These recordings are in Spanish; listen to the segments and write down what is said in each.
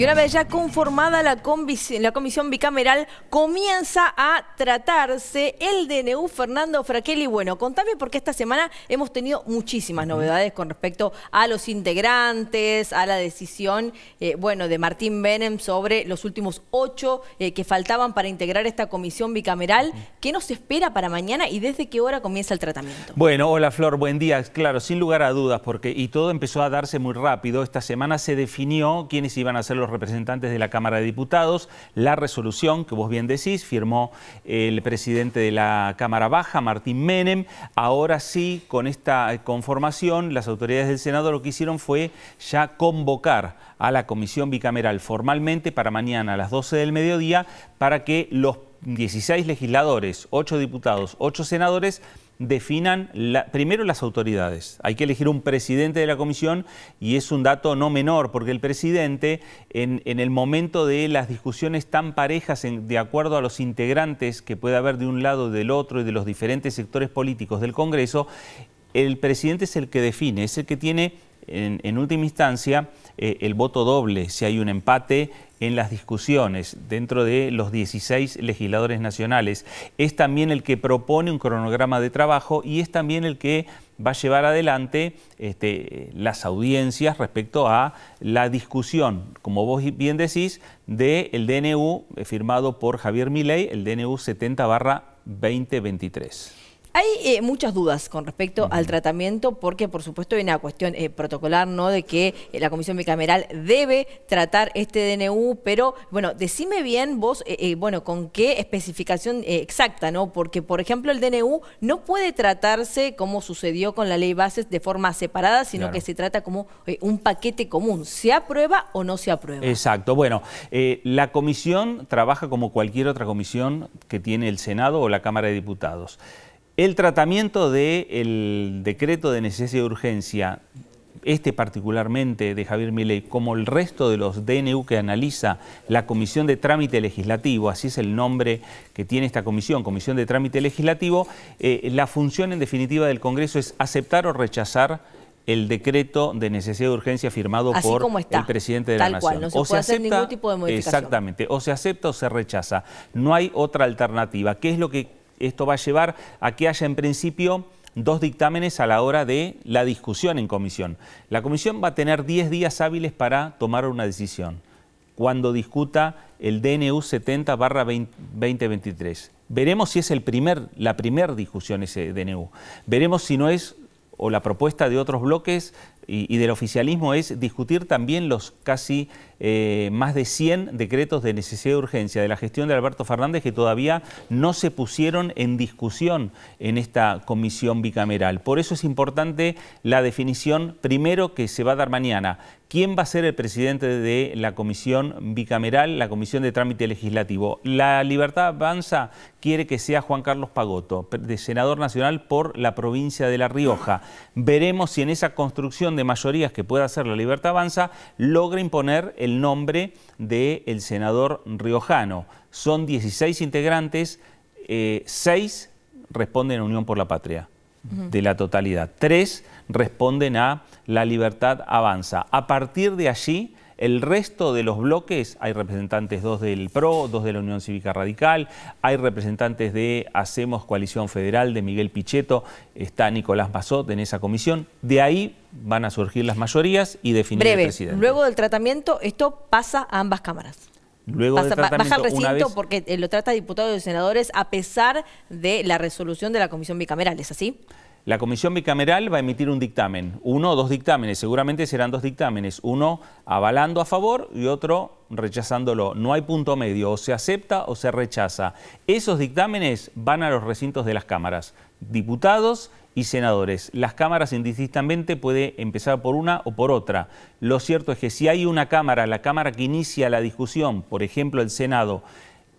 Y una vez ya conformada la, comisión bicameral, comienza a tratarse el DNU Fernando Fraquelli. Bueno, contame porque esta semana hemos tenido muchísimas novedades con respecto a los integrantes, a la decisión, eh, bueno, de Martín Benem sobre los últimos ocho eh, que faltaban para integrar esta comisión bicameral. ¿Qué nos espera para mañana y desde qué hora comienza el tratamiento? Bueno, hola Flor, buen día. Claro, sin lugar a dudas, porque y todo empezó a darse muy rápido. Esta semana se definió quiénes iban a ser los representantes de la Cámara de Diputados. La resolución, que vos bien decís, firmó el presidente de la Cámara Baja, Martín Menem. Ahora sí, con esta conformación, las autoridades del Senado lo que hicieron fue ya convocar a la comisión bicameral formalmente para mañana a las 12 del mediodía para que los 16 legisladores, 8 diputados, 8 senadores definan primero las autoridades. Hay que elegir un presidente de la comisión y es un dato no menor, porque el presidente en, el momento de las discusiones tan parejas de acuerdo a los integrantes que puede haber de un lado, del otro y de los diferentes sectores políticos del Congreso, el presidente es el que define, es el que tiene en, última instancia eh, el voto doble, si hay un empate en las discusiones dentro de los 16 legisladores nacionales. Es también el que propone un cronograma de trabajo y es también el que va a llevar adelante este, las audiencias respecto a la discusión, como vos bien decís, del DNU eh, firmado por Javier Milei, el DNU 70 2023. Hay eh, muchas dudas con respecto al tratamiento porque, por supuesto, hay una cuestión eh, protocolar, ¿no? De que eh, la Comisión Bicameral debe tratar este DNU, pero, bueno, decime bien vos, bueno, con qué especificación exacta, ¿no? Porque, por ejemplo, el DNU no puede tratarse, como sucedió con la ley Bases, de forma separada, sino que se trata como un paquete común. ¿Se aprueba o no se aprueba? Exacto. Bueno, la Comisión trabaja como cualquier otra comisión que tiene el Senado o la Cámara de Diputados. El tratamiento del decreto de necesidad de urgencia, este particularmente de Javier Milei, como el resto de los DNU que analiza la Comisión de Trámite Legislativo, así es el nombre que tiene esta comisión, Comisión de Trámite Legislativo, eh, la función en definitiva del Congreso es aceptar o rechazar el decreto de necesidad de urgencia firmado por el presidente de la Nación. Cual, no se puede hacer ningún tipo de modificación. Exactamente, o se acepta o se rechaza. No hay otra alternativa. ¿Qué es lo que esto va a llevar a que haya en principio dos dictámenes a la hora de la discusión en comisión. La comisión va a tener 10 días hábiles para tomar una decisión cuando discuta el DNU 70 2023. Veremos si es el primer, la primera discusión ese DNU. Veremos si no es o la propuesta de otros bloques y, del oficialismo es discutir también los casi eh, más de 100 decretos de necesidad de urgencia de la gestión de Alberto Fernández que todavía no se pusieron en discusión en esta comisión bicameral. Por eso es importante la definición primero que se va a dar mañana. ¿Quién va a ser el presidente de la comisión bicameral, la comisión de trámite legislativo? La Libertad Avanza quiere que sea Juan Carlos Pagoto, de senador nacional por la provincia de La Rioja. Veremos si en esa construcción de mayorías que pueda hacer la Libertad Avanza logra imponer el nombre del el senador riojano. Son 16 integrantes, 6 eh, responden a Unión por la Patria de la totalidad. Tres responden a La Libertad Avanza. A partir de allí el resto de los bloques, hay representantes dos del PRO, dos de la Unión Cívica Radical, hay representantes de Hacemos Coalición Federal, de Miguel Pichetto, está Nicolás Mazot en esa comisión. De ahí van a surgir las mayorías y definir el presidente. Luego del tratamiento, esto pasa a ambas cámaras. Luego Pasa, baja el recinto porque eh, lo trata diputados y senadores a pesar de la resolución de la comisión bicameral, ¿es así? La comisión bicameral va a emitir un dictamen, uno o dos dictámenes, seguramente serán dos dictámenes, uno avalando a favor y otro rechazándolo. No hay punto medio, o se acepta o se rechaza. Esos dictámenes van a los recintos de las cámaras, diputados y senadores. Las cámaras indistintamente puede empezar por una o por otra. Lo cierto es que si hay una cámara, la cámara que inicia la discusión, por ejemplo el Senado,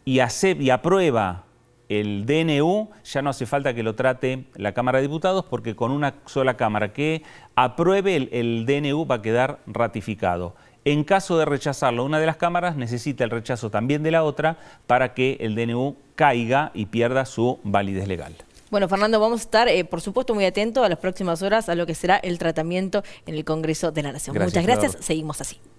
y, y aprueba el DNU ya no hace falta que lo trate la Cámara de Diputados porque con una sola Cámara que apruebe el, DNU va a quedar ratificado. En caso de rechazarlo una de las cámaras, necesita el rechazo también de la otra para que el DNU caiga y pierda su validez legal. Bueno, Fernando, vamos a estar, eh, por supuesto, muy atentos a las próximas horas a lo que será el tratamiento en el Congreso de la Nación. Muchas gracias, seguimos así.